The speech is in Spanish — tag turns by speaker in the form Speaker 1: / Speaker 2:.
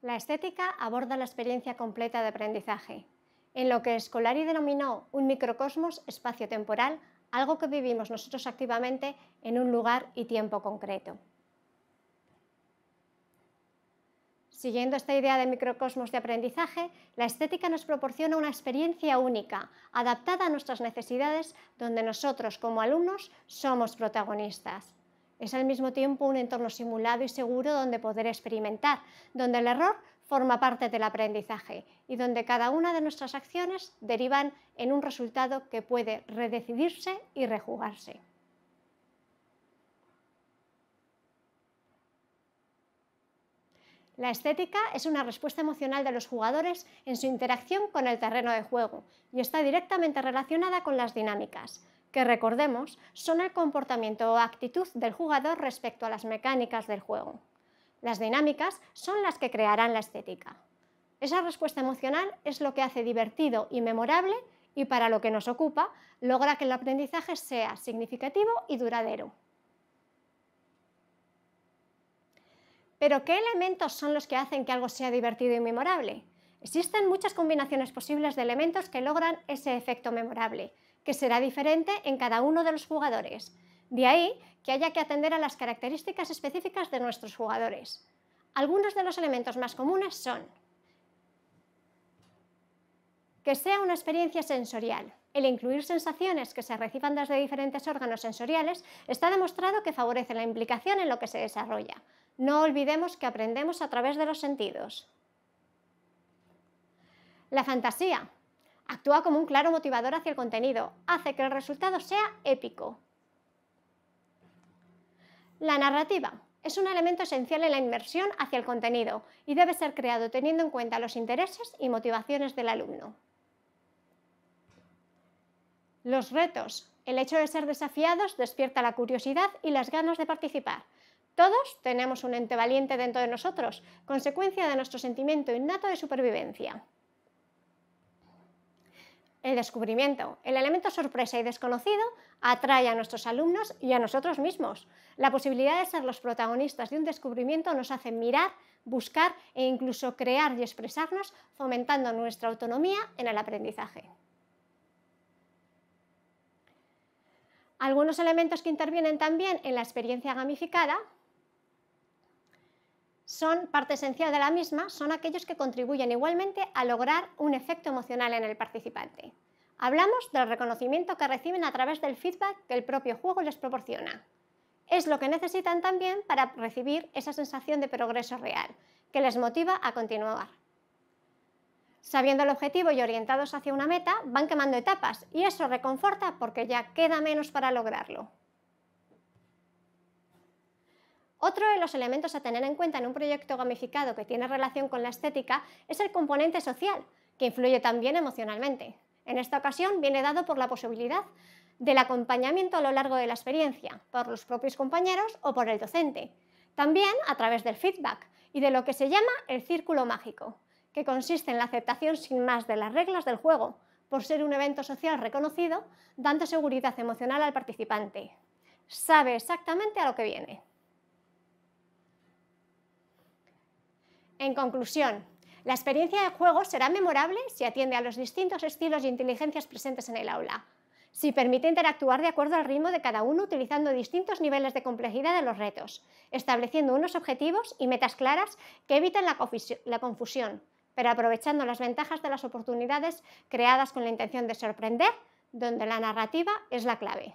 Speaker 1: La estética aborda la experiencia completa de aprendizaje, en lo que Scolari denominó un microcosmos espacio-temporal, algo que vivimos nosotros activamente en un lugar y tiempo concreto. Siguiendo esta idea de microcosmos de aprendizaje, la estética nos proporciona una experiencia única, adaptada a nuestras necesidades, donde nosotros como alumnos somos protagonistas. Es al mismo tiempo un entorno simulado y seguro donde poder experimentar, donde el error forma parte del aprendizaje y donde cada una de nuestras acciones derivan en un resultado que puede redecidirse y rejugarse. La estética es una respuesta emocional de los jugadores en su interacción con el terreno de juego y está directamente relacionada con las dinámicas que recordemos son el comportamiento o actitud del jugador respecto a las mecánicas del juego. Las dinámicas son las que crearán la estética. Esa respuesta emocional es lo que hace divertido y memorable y para lo que nos ocupa logra que el aprendizaje sea significativo y duradero. Pero ¿qué elementos son los que hacen que algo sea divertido y memorable? Existen muchas combinaciones posibles de elementos que logran ese efecto memorable, que será diferente en cada uno de los jugadores. De ahí que haya que atender a las características específicas de nuestros jugadores. Algunos de los elementos más comunes son que sea una experiencia sensorial. El incluir sensaciones que se reciban desde diferentes órganos sensoriales está demostrado que favorece la implicación en lo que se desarrolla. No olvidemos que aprendemos a través de los sentidos. La fantasía. Actúa como un claro motivador hacia el contenido, hace que el resultado sea épico. La narrativa es un elemento esencial en la inmersión hacia el contenido y debe ser creado teniendo en cuenta los intereses y motivaciones del alumno. Los retos. El hecho de ser desafiados despierta la curiosidad y las ganas de participar. Todos tenemos un ente valiente dentro de nosotros, consecuencia de nuestro sentimiento innato de supervivencia el descubrimiento. El elemento sorpresa y desconocido atrae a nuestros alumnos y a nosotros mismos. La posibilidad de ser los protagonistas de un descubrimiento nos hace mirar, buscar e incluso crear y expresarnos, fomentando nuestra autonomía en el aprendizaje. Algunos elementos que intervienen también en la experiencia gamificada son parte esencial de la misma, son aquellos que contribuyen igualmente a lograr un efecto emocional en el participante. Hablamos del reconocimiento que reciben a través del feedback que el propio juego les proporciona. Es lo que necesitan también para recibir esa sensación de progreso real, que les motiva a continuar. Sabiendo el objetivo y orientados hacia una meta, van quemando etapas y eso reconforta porque ya queda menos para lograrlo. Otro de los elementos a tener en cuenta en un proyecto gamificado que tiene relación con la estética es el componente social, que influye también emocionalmente. En esta ocasión viene dado por la posibilidad del acompañamiento a lo largo de la experiencia, por los propios compañeros o por el docente. También a través del feedback y de lo que se llama el círculo mágico, que consiste en la aceptación sin más de las reglas del juego, por ser un evento social reconocido, dando seguridad emocional al participante. Sabe exactamente a lo que viene. En conclusión, la experiencia de juego será memorable si atiende a los distintos estilos y inteligencias presentes en el aula, si permite interactuar de acuerdo al ritmo de cada uno utilizando distintos niveles de complejidad de los retos, estableciendo unos objetivos y metas claras que eviten la, confusión, pero aprovechando las ventajas de las oportunidades creadas con la intención de sorprender, donde la narrativa es la clave.